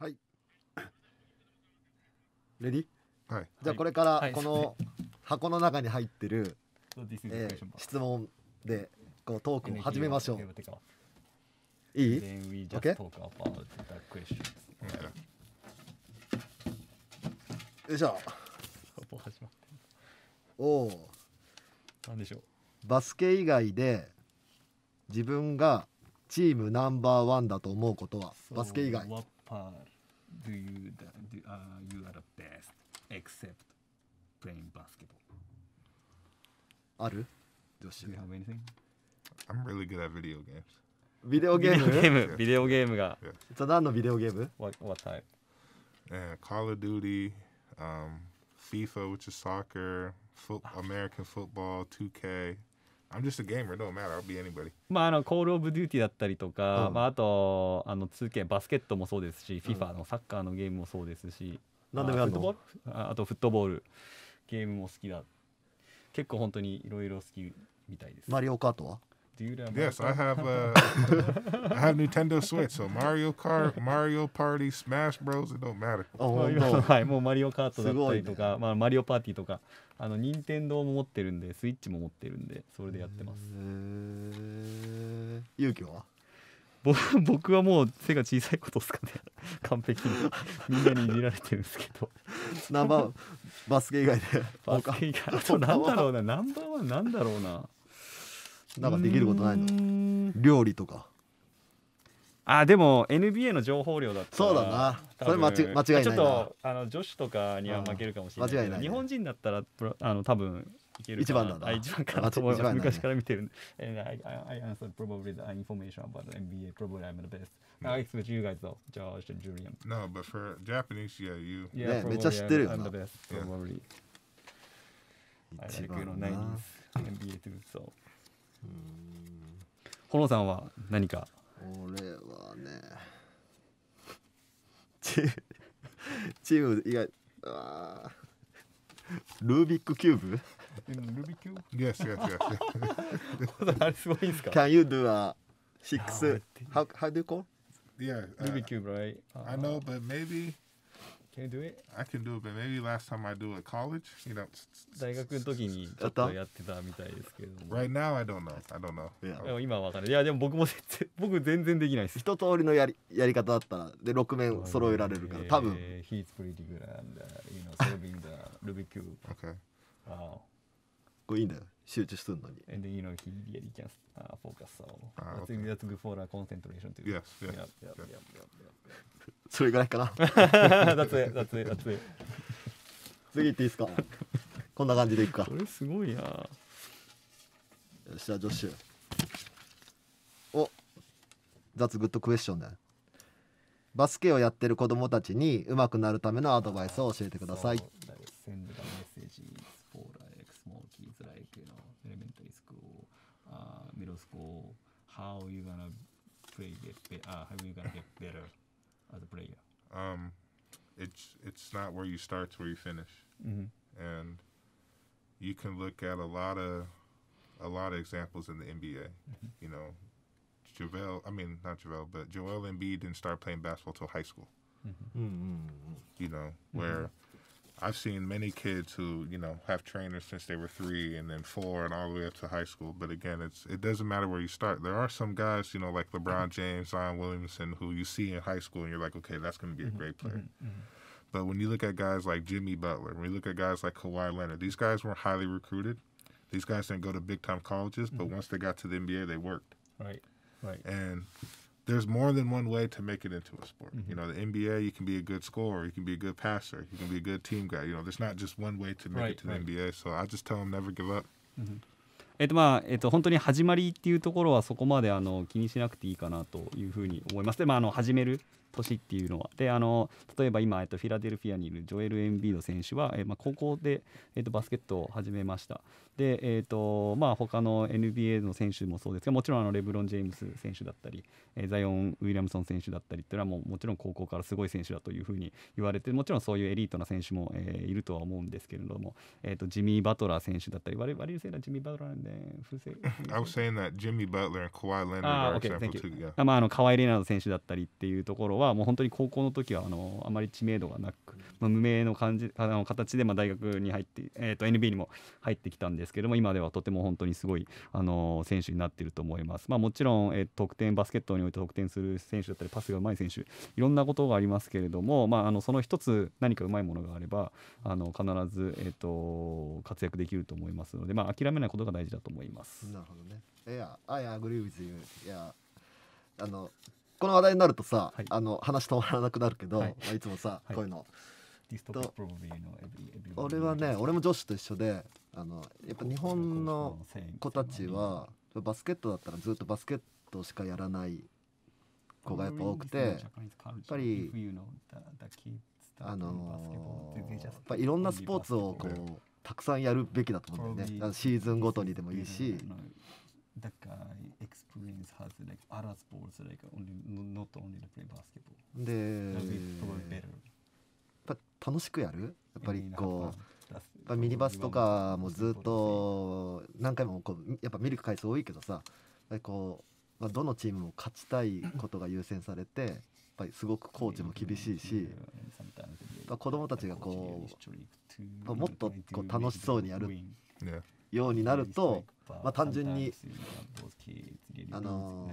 はい。レディはい。じゃあこれからこの箱の中に入ってる、はえ質問でこのトークを始めましょう。いい Then o k よいしょ。始おお。何でしょうバスケ以外で。自分がチームナンバーワンだと思うことはバスケ以外 so, What part do you, do, uh, you are the best except playing basketball? ある女子 Do you have anything? I'm really good at video games ビデオゲームビデオゲームビデオゲームが yeah. さあ何のビデオゲーム What, what type? Yeah, Call of Duty um, FIFA which is soccer foot, American football 2K I'm just a gamer, don't matter, I'll be anybody. まああのコールオブデューティーだったりとか、うんまああとあの通勤、バスケットもそうですし、FIFA のサッカーのゲームもそうですし、何でもやるのああとフットボールゲームも好きだ。結構本当にいろいろ好きみたいです。マリオカートは Do you that? Yes, I have. Uh, I have Nintendo Switch, so Mario Kart, Mario Party, Smash Bros. It don't matter. はい、もうマリオカートだったりとか、まあマリオパーティーとか、あの任天堂も持ってるんで、スイッチも持ってるんで、それでやってます。勇気は？ぼ 僕はもう背が小さいことですかね 完璧にみんなにいじられてるんですけどナンバーバスケ以外でバスケ以外あとんだろうなナンバーワンなんだろうななんかできることないの料理とかあでも NBA の情報量だったそうだなそれ間違いないちょっとあの女子とかには負けるかもしれない間違いない、ね、日本人だったらあの多分いける一番だな一番かなと思います昔から見てる I, I answered probably the information about the NBA probably I'm the best I expect you guys though Josh and Julian No but for Japanese yeah you yeah, めっちゃ知ってるよな I'm the best probably yeah. I like you know 90s NBA too so ほのさんは何か俺はねチームチーム以外あルービックキューブルービック Yes, yes, yes. あれすごいんですか Can you do a six? How how do you call? yeah, uh, Ruby Cube, right? I know, but maybe Can you do it? I can do it, but maybe last time I do it college, you know. 大学の時にちょっとやってたみたいですけど Right now I don't know. I don't know. でも今わかる。いやでも僕も全然僕全然できないです。一通りのやりやり方だったらで六面揃えられるから多分。He's pretty good a n you know solving the Rubik's cube. Okay. Wow. こいいんだよ集中しとんのに And you know, he really can uh, focus. So Ah, I think that's good for uh, concentration too. Yes, yes, Yep, yep, yes. yep, yep, yep. それぐらいかな that's it, that's it, that's it. 次行っていいですかこんな感じでいくかこれすごいな。よっしゃジョッシュお That's good question だよバスケをやってる子供たちに上手くなるためのアドバイスを教えてくださいそう。だいぶ先だな how you gonna play get uh, how you gonna get better as a player? Um, it's it's not where you start to where you finish, mm-hmm. and you can look at a lot of a lot of examples in the NBA. Mm-hmm. You know, JaVale, I mean not JaVale, but Joel Embiid didn't start playing basketball till high school. Mm-hmm. mm-hmm. You know, where mm-hmm. I've seen many kids who, you know, have trainers since they were three and then four and all the way up to high school. But again, it's it doesn't matter where you start. There are some guys, you know, like LeBron mm-hmm. James, Zion Williamson, who you see in high school and you're like, okay, that's going to be a mm-hmm. great mm-hmm. player. mm-hmm. But when you look at guys like Jimmy Butler, when you look at guys like Kawhi Leonard, these guys weren't highly recruited. These guys didn't go to big time colleges, but mm-hmm. once they got to the NBA, they worked. Right, right. And there's more than one way to make it into a sport. Mm-hmm. You know, the NBA, you can be a good scorer, you can be a good passer, you can be a good team guy. You know, there's not just one way to make right, it to the right. NBA. So I just tell them never give up. Mm-hmm. えっとまあえっと、本当に始まりっていうところはそこまであの気にしなくていいかなというふうに思います。でまあ、あの始める年っていうのは。であの例えば今、えっと、フィラデルフィアにいるジョエル・エンビード選手は、えまあ、高校で、えっと、バスケットを始めました。で、えっとまあ、他の NBA の選手もそうですがもちろんあのレブロン・ジェームス選手だったり、えザイオン・ウィリアムソン選手だったりっていうのはもうもちろん高校からすごい選手だというふうに言われてもちろんそういうエリートな選手も、えいるとは思うんですけれども、えっとジミー・バトラー選手だったり我々 say that Jimmy Butler and I was saying that Jimmy Butler and Kawhi Leonard ah, okay, thank you. まああのカワイレナード選手だったりっていうところはもう本当に高校の時はあのあまり知名度がなく、まあ、無名の感じあの形でまあ大学に入って、えー、と NB にも入ってきたんですけども今ではとても本当にすごいあの選手になっていると思います、まあ、もちろん、えー、得点バスケットにおいて得点する選手だったりパスがうまい選手いろんなことがありますけれども、まあ、あのその一つ何かうまいものがあればあの必ず、えー、と活躍できると思いますので、まあ、諦めないことが大事だと思います。なるほどねいや a h I agree w あのこの話題になるとさ、はい、あの話止まらなくなるけど、はい、いつもさ、こういうの。俺はね俺も女子と一緒であのやっぱ日本の子たちはバスケットだったらずっとバスケットしかやらない子がやっぱ多くてやっぱりあのやっぱいろんなスポーツをこうたくさんやるべきだと思うんだよねシーズンごとにでもいいし t h a guy experience has like other sports like only not only play basketball でやっぱ楽しくやるやっぱりこうやっぱミニバスとかもずっと何回もこうやっぱ見る回数多いけどさこう、まあ、どのチームも勝ちたいことが優先されてやっぱりすごくコーチも厳しいし、まあ、子供たちがこう、あ、もっとこう楽しそうにやる。っ ようになると、まあ、単純に、あの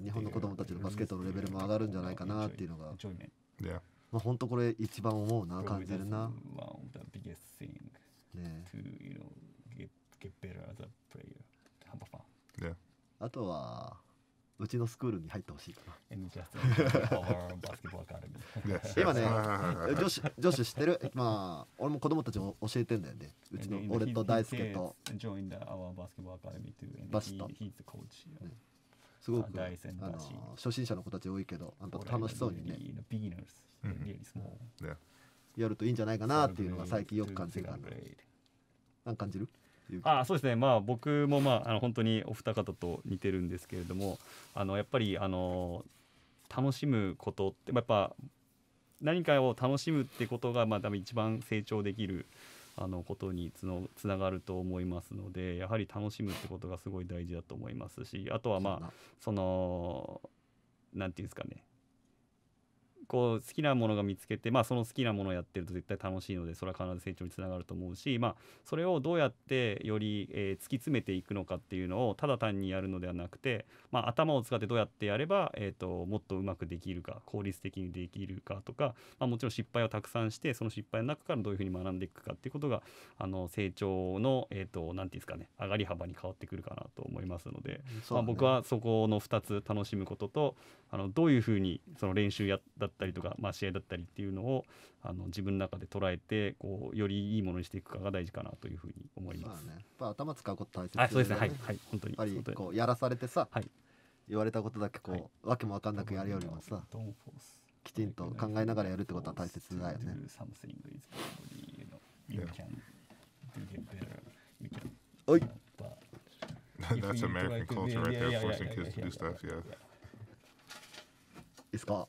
ー、日本の子供たちのバスケットのレベルも上がるんじゃないかなっていうのが、まあ、本当これ一番思うな感じるな。ね、あとはうちのスクールに入ってほしいかな。今ね、女子女子知ってる？まあ俺も子供たちも教えてんだよね。うちの俺と大輔と。バシッと。ねすごくあの初心者の子たち多いけどあんた楽しそうにね、やるといいんじゃないかなっていうのが最近よく感じるな感じるあそうですね、まあ、僕も、まあ、あの本当にお二方と似てるんですけれどもあのやっぱりあの楽しむことってやっぱ何かを楽しむってことが、まあ、多分一番成長できるあのことにつのつながると思いますのでやはり楽しむってことがすごい大事だと思いますしあとはまあその何て言うんですかねこう好きなものが見つけて、まあ、その好きなものをやってると絶対楽しいのでそれは必ず成長につながると思うし、まあ、それをどうやってより、えー、突き詰めていくのかっていうのをただ単にやるのではなくて、まあ、頭を使ってどうやってやれば、えーと、もっとうまくできるか効率的にできるかとか、まあ、もちろん失敗をたくさんしてその失敗の中からどういうふうに学んでいくかっていうことがあの成長の何、えーと、て言うんですかね上がり幅に変わってくるかなと思いますので、ね、まあ、僕はそこの2つ楽しむこととあのどういうふうにその練習やだったったりとか、まあ、試合だったりっていうのをあの自分の中で捉えてこうよりいいものにしていくかが大事かなというふうに思います。ね、や頭使うこと大切、ですねはい、はい、本当にやっぱりこうやらされてさ、はい、言われたことだけこう、はい、わけもわかんなくやるよりもさきちんと考えながらやるってことは大切だよね。おい That's American culture right there, forcing kids to do stuff, yeah. いいですか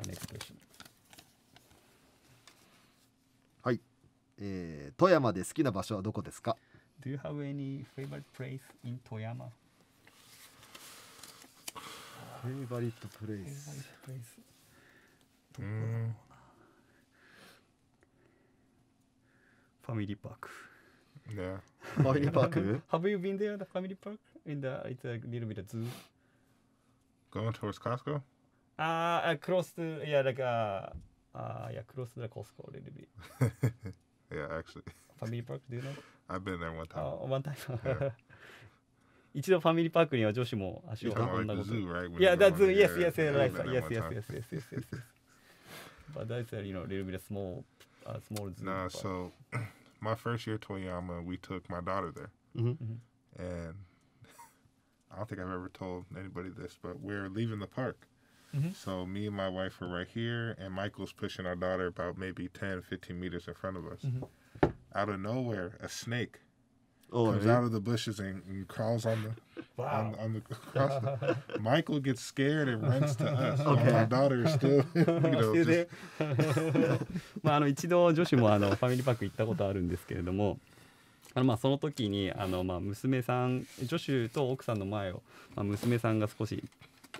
next question. はい、えー。富山で好きな場所はどこですか Do you have any favorite place in 富山フェイバリットプレイス。どこだろうな。ファミリーパーク。Yeah. ファミリーパーク Have you been there, the family park? In the, it's a little bit of zoo. Going towards Costco? Uh, across the yeah, like uh, uh, yeah, across the Costco a little bit. yeah, actually. Family Park, do you know? I've been there one time. Oh, one time. Yeah. Yeah. that's yes, yes, yes, yes, yes, yes, yes, yes, yes, yes. But that's a you know little bit of small, uh, small zoo. Nah, but. so my first year Toyama, we took my daughter there, mm-hmm. mm-hmm. and I don't think I've ever told anybody this, but we're leaving the park m m m So me and my wife are right here, and Michael's pushing our daughter about maybe 10, 15 meters in front of us. Mm-hmm. Out of nowhere, a snake oh, comes y a h out of the bushes and, and crawls on the wow. on, on the across the, Michael gets scared and runs to us. okay. My daughter is still, you know, just... まああの一度女子もあのファミリーパーク行ったことあるんですけれども。あのまあその時にあのまあ娘さん女子と奥さんの前を、まあ、娘さんが少し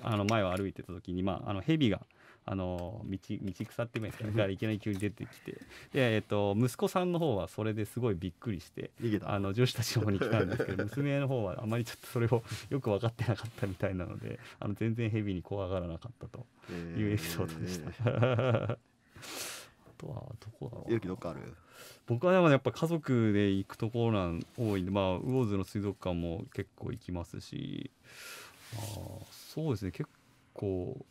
あの前を歩いてた時に、まあ、あの蛇が。あの道道草って言ういですかねいきなり急に出てきてで、えっと、息子さんの方はそれですごいびっくりしてあの女子たちの方に来たんですけど娘の方はあまりちょっとそれをよく分かってなかったみたいなのであの全然ヘビに怖がらなかったというエピソードでした。えー とはどこだろうどっかある僕はでもやっぱ家族で行くところなん多いんでまあ魚津の水族館も結構行きますしあそうですね結構、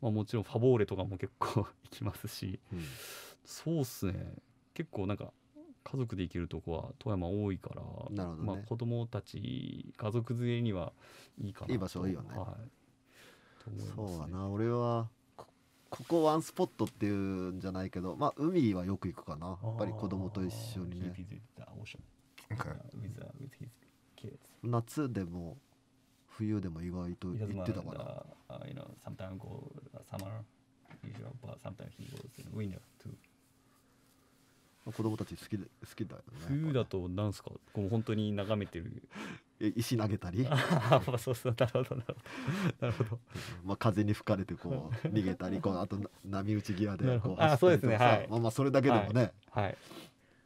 まあ、もちろんファボーレとかも結構 行きますし、うん、そうですね結構なんか家族で行けるとこは富山多いから、なね、まあ、子供たち家族連れにはいいかないい場所いいよね、はい、ね、そうだな俺はここワンスポットっていうんじゃないけどまあ海はよく行くかなやっぱり子供と一緒にね夏でも冬でも意外と言ってたから。子供たち好きで好きだよね。冬だとなんすか、こう本当に眺めてる。石投げたり。あ あ、そうそう、なるほどなるほど。まあ風に吹かれてこう 逃げたり、こうあと波打ち際でこう走ったりとか。あ、そうですね。はい。まあそれだけでもね。はい。はい、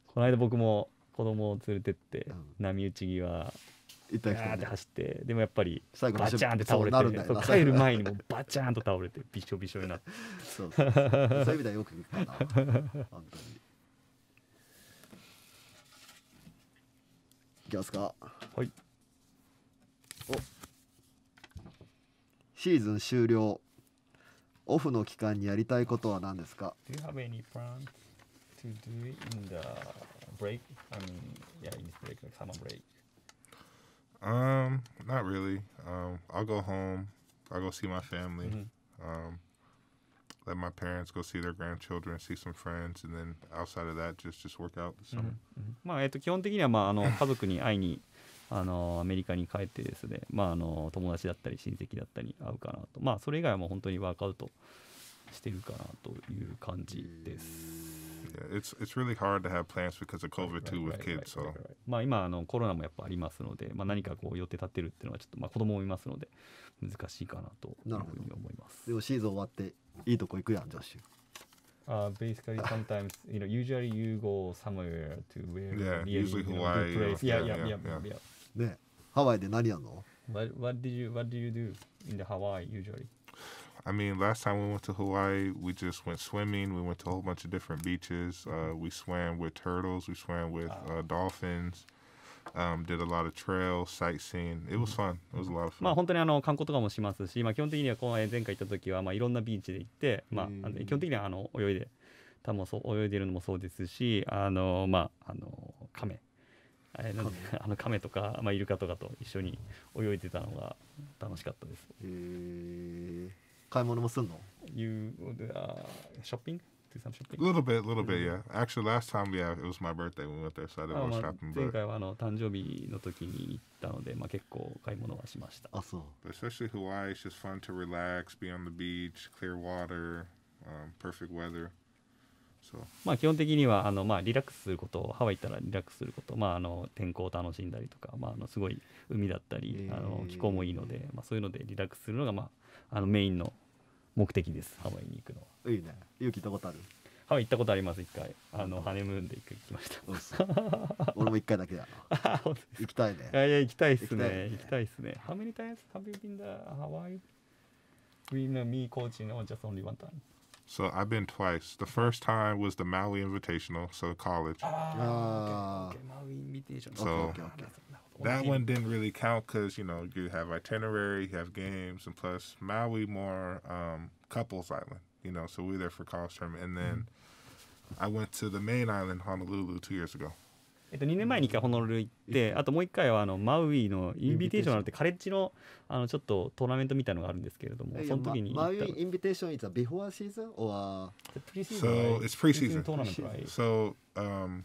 この間僕も子供を連れてって、波打ち際行ったガーっ走ってでもやっぱり最後バチャンって倒れて帰る前にもバチャンと倒れてびしょびしょになってそうそうそういう意味ではよく見たな本当にいきますかはいおシーズン終了オフの期間にやりたいことは何ですか Do you have any plans to do in the break? I mean, yeah, in this break, like summer break. Um, not really. Um, I'll go home. I'll go see my family. Mm-hmm. Um, let my parents go see their grandchildren, see some friends, and then outside of that, just just work out the summer. まあえっと基本的にはまああの家族に会いに。あのアメリカに帰ってですね、まあ、あの友達だったり親戚だったり会うかなと、まあ、それ以外はもう本当にワークアウトしてるかなという感じです。Yeah, it's, it's really hard to have plans because of COVID too with kids. So. まあ今あのコロナもやっぱありますので、まあ何かこう予定立てるっていうのはちょっとまあ子供もいますので難しいかなというふうに思います。でもシーズン終わっていいとこ行くやん、ジョッシュ。Uh, basically, sometimes you know, usually you go somewhere to where yeah, near, usually you know, Hawaii. Good place. Yeah, yeah, yeah, yeah, yeah. yeah. ね、ハワイで何やんの？What What did you What do you do in the Hawaii usually? I mean, last time we went to Hawaii, we just went swimming. We went to a whole bunch of different beaches. Uh, we swam with turtles. We swam with uh, dolphins. Um, did a lot of trail sightseeing. It was fun. It was a lot of fun. まあ本当にあの観光とかもしますし、まあ基本的にはこの前回行った時はまあいろんなビーチで行って、まあ基本的にはあの泳いで、多分そう泳いでるのもそうですし、あのまああの亀。あのあの亀とか、まあ、イルカとかと一緒に泳いでたのが楽しかったです。へー買い物もすんの You, uh, shopping? Do some shopping? A little bit, little bit, yeah. Actually, last time, yeah, it was my birthday. We went there, so I did a あ little まあ shopping. 前 But 回はあの誕生日の時に行ったので、まあ、結構買い物はしましたあそう but especially Hawaii, it's just fun to relax, be on the beach, clear water, um, perfect weather. So まあ基本的にはあのまあリラックスすることハワイ行ったらリラックスすること、まあ、あの天候を楽しんだりとか、まあ、あのすごい海だったり、へーあの気候もいいので、まあ、そういうのでリラックスするのが、まあ、あのメインの目的ですハワイに行くのはいいねよく聞いたことあるハワイ行ったことあります一回あのハネムーンで行きました俺も一回だけだ行きたいねいやいや行きたいっすね行きたいっすね How many times have you been to Hawaii? We know me coaching or just only one time So I've been twice. The first time was the Maui Invitational, so college. Ah, okay, okay, Maui Invitational. So okay, okay, okay. That one didn't really count because you know you have itinerary, you have games, and plus Maui more um, couples island. You know, so we were there for college term, and then mm-hmm. I went to the main island, Honolulu, two years ago. えっと、2年前に1回ホノルル行ってあともう1回はあのマウイのインビテーションなんてカレッジのあのちょっとトーナメントみたいのがあるんですけれどもその時に行った eh, season or preseason so it's preseason so um,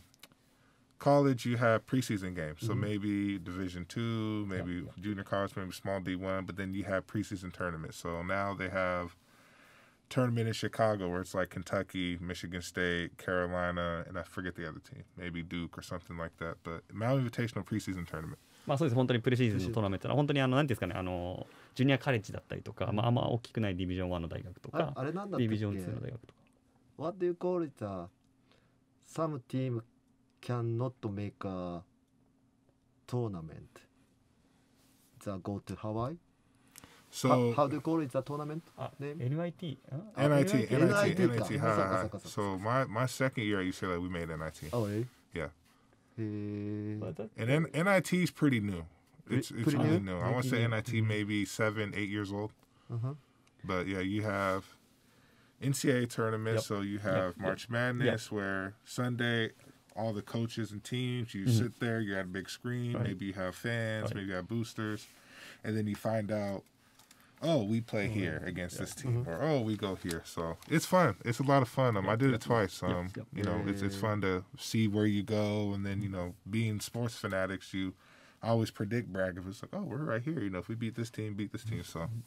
college you have preseason games so mm-hmm. maybe division two maybe yeah, yeah. junior college maybe small d1 but then you have preseason tournaments so now they have tournament in chicago where it's like kentucky michigan state carolina and i forget the other team maybe duke or something like that but mount invitational preseason tournament まあそうです本当にプレシーズンのトーナメントは本当にあの何ですかねあのジュニアカレッジだったりとか、まあ、あんま大きくないディビジョン1の大学とかあれなんだっけディビジョン2の大学とか What do you call it? Uh, some team cannot make a tournament The go to Hawaii? So how, how do you call it the tournament name? NIT. Huh? NIT, NIT, NIT, NIT. NIT. So my, my second year at UCLA, we made NIT. Oh, really? Yeah. Uh, and then NIT is pretty new. It's, it's pretty really new. new. I want to say NIT maybe seven, eight years old. Uh-huh. But yeah, you have NCAA tournament. Yep. So you have yep. March Madness, yep. where Sunday all the coaches and teams. You mm-hmm. sit there, you're at a big screen. Right. Maybe you have fans, right. maybe you have boosters, and then you find out, oh, we play mm-hmm. here against yeah. this team, mm-hmm. or oh, we go here. So it's fun. It's a lot of fun. Um, yep. I did it twice. Um, yep. Yep. you know, it's it's fun to see where you go, and then you mm-hmm. know, being sports fanatics, you always predict brag if it's like, oh, we're right here. You know, if we beat this team, beat this team. So. Mm-hmm.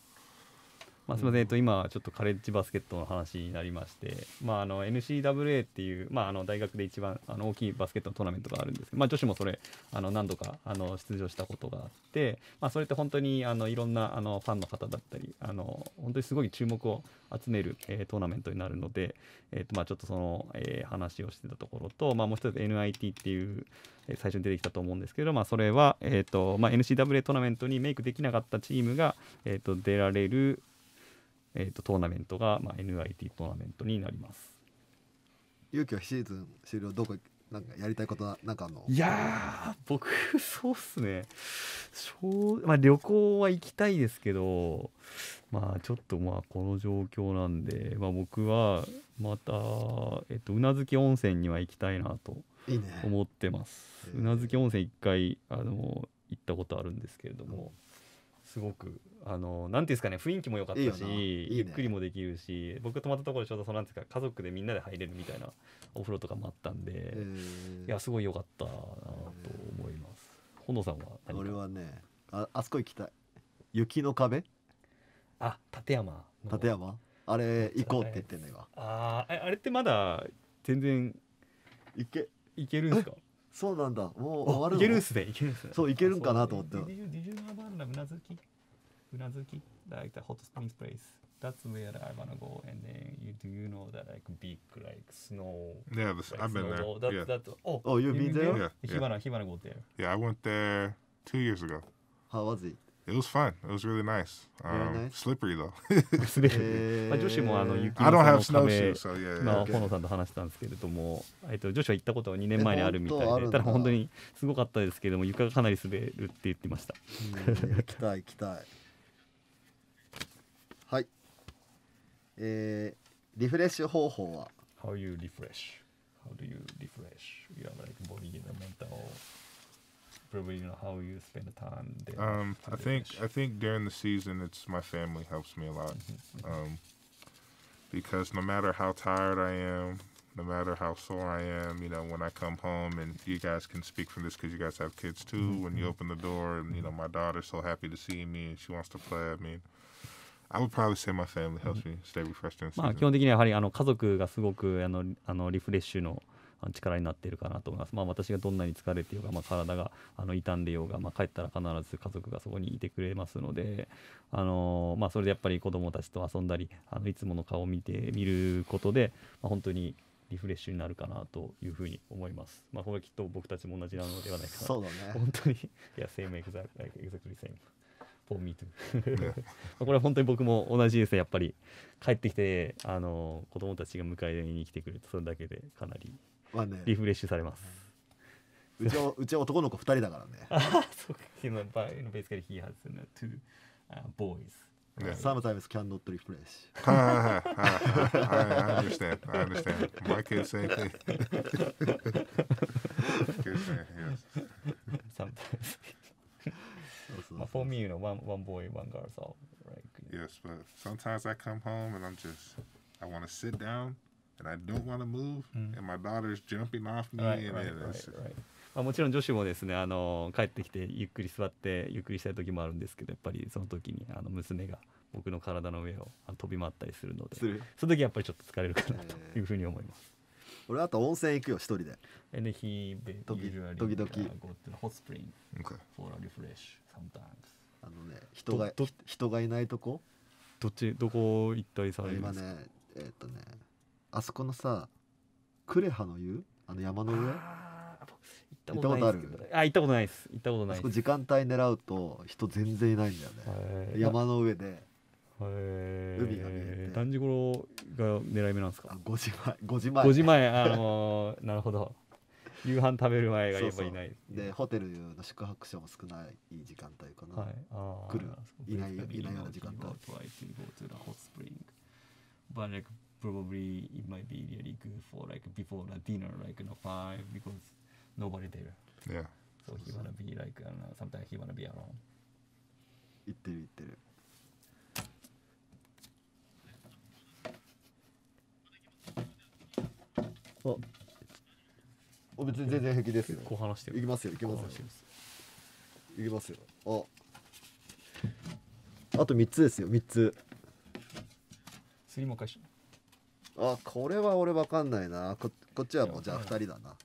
まあ、すみません、えっと、今ちょっとカレッジバスケットの話になりまして、まあ、あの NCWA っていう、まあ、あの大学で一番あの大きいバスケットのトーナメントがあるんですけど、まあ、女子もそれあの何度かあの出場したことがあって、まあ、それって本当にあのいろんなあのファンの方だったりあの本当にすごい注目を集める、えー、トーナメントになるので、えーとまあ、ちょっとその、えー、話をしてたところと、まあ、もう一つ NIT っていう、えー、最初に出てきたと思うんですけど、まあ、それは、えーとまあ、NCWA トーナメントにメイクできなかったチームが、えー、と出られるえーと、トーナメントが、まあ、NIT トーナメントになります。勇気はシーズン終了どこなんかやりたいことなんかのいや僕そうっすねしょう、まあ、旅行は行きたいですけどまあちょっとまあこの状況なんで、まあ、僕はまた、えっと、うなずき温泉には行きたいなと思ってます、ねえー、うなずき温泉一回あの行ったことあるんですけれども、すごくあのなんていうんですかね雰囲気も良かったしゆっくりもできるし僕泊まったところちょうどそのなんていうか家族でみんなで入れるみたいなお風呂とかもあったんでいやすごい良かったなと思いますほのさんは俺はねああそこ行きたい雪の壁あ立山立山あれ行こうって言ってんの今あああれってまだ全然行け行けるんですかそうなんだもう終わるいけるんすねいけるんすねそういけるんかなと思ってディンうなずき like the hot springs place that's where I wanna go and then you do you know that like big like snow yeah this, like, I've been there that, yeah. that, oh oh you've been, been there, there? Yeah, he yeah. wanna he wanna go there yeah I went there two years ago how was it It was fun. It was really nice. Um, nice. Slippery though. まあ女子もあの雪のの壁の炎さんと話したんですけれども、えっと女子は行ったことは2年前にあるみたいで、ただ本当にすごかったですけれども、床がかなり滑るって言ってました。行きたい行きたい。はい、えー、リフレッシュ方法は How you refresh? How do you refresh? You like body and mental probably you know how you spend the time there. Um I think I think during the season it's my family helps me a lot. Mm-hmm, mm-hmm. um because no matter how tired I am, no matter how sore I am, you know, when I come home, and you guys can speak from this because you guys have kids too. Mm-hmm. When you mm-hmm. open the door, and you know, my daughter's so happy to see me, and she wants to play. I mean, I would probably say my family helps me stay refreshed in まあ基本的にはやはりあの家族がすごくあのあのリフレッシュの力になっているかなと思います。まあ、私がどんなに疲れていうか、まあ、体があの傷んでようが、まあ、帰ったら必ず家族がそこにいてくれますので、あのー、まあ、それでやっぱり子供たちと遊んだりあのいつもの顔を見て見ることで、まあ、本当にリフレッシュになるかなというふうに思います。まあ、これはきっと僕たちも同じなのではないかな。そうだね。本当に、いや、same exact, like exactly same. フォ これは本当に僕も同じですやっぱり帰ってきて、あの子供たちが迎えに来てくると、それだけでかなりリフレッシュされます。うちは 男の子二人だからね。そースズの2、uh, boys。Sometimes can not r まあ、for me, you know, one, one boy, one girl, so like. Yes, but sometimes I come home and I'm just, I want to sit down and I don't want to move, mm. and my daughter's jumping off me, right, and right, right, it's. Right. まあ、もちろん女子もですねあの帰ってきてゆっくり座ってゆっくりしたい時もあるんですけどやっぱりその時にあの娘が僕の体の上を飛び回ったりするのでその時やっぱりちょっと疲れるかなというふうに思います。俺あと温泉行くよ一人で And he usually go to the hot spring for a refresh sometimes. あのね人が人がいないとこどっちどこ行ったりさ今ねえっとねあそこのさクレハの湯あの山の上あ行ったことないですあ行ったことないです行ったことないです時間帯狙うと人全然いないんだよね、山の上でえー、海が見えて何時頃が狙い目なんですか5時前5時前5時前あのー、なるほど夕飯食べる前がやっぱいないでホテルの宿泊者も少ない時間帯かな、はい、あ来るいないいないような時間帯 But like probably it might be really good for like before the dinner like you know five because nobody there. Yeah. So he wanna be like I don't know sometimes he wanna be alone. 行ってる行ってる。あ別に全然平気ですよこう話してるいきますよいきますよいきますよああと3つですよ3つ次も返しあこれは俺わかんないなここっちはもうじゃあ2人だな、はい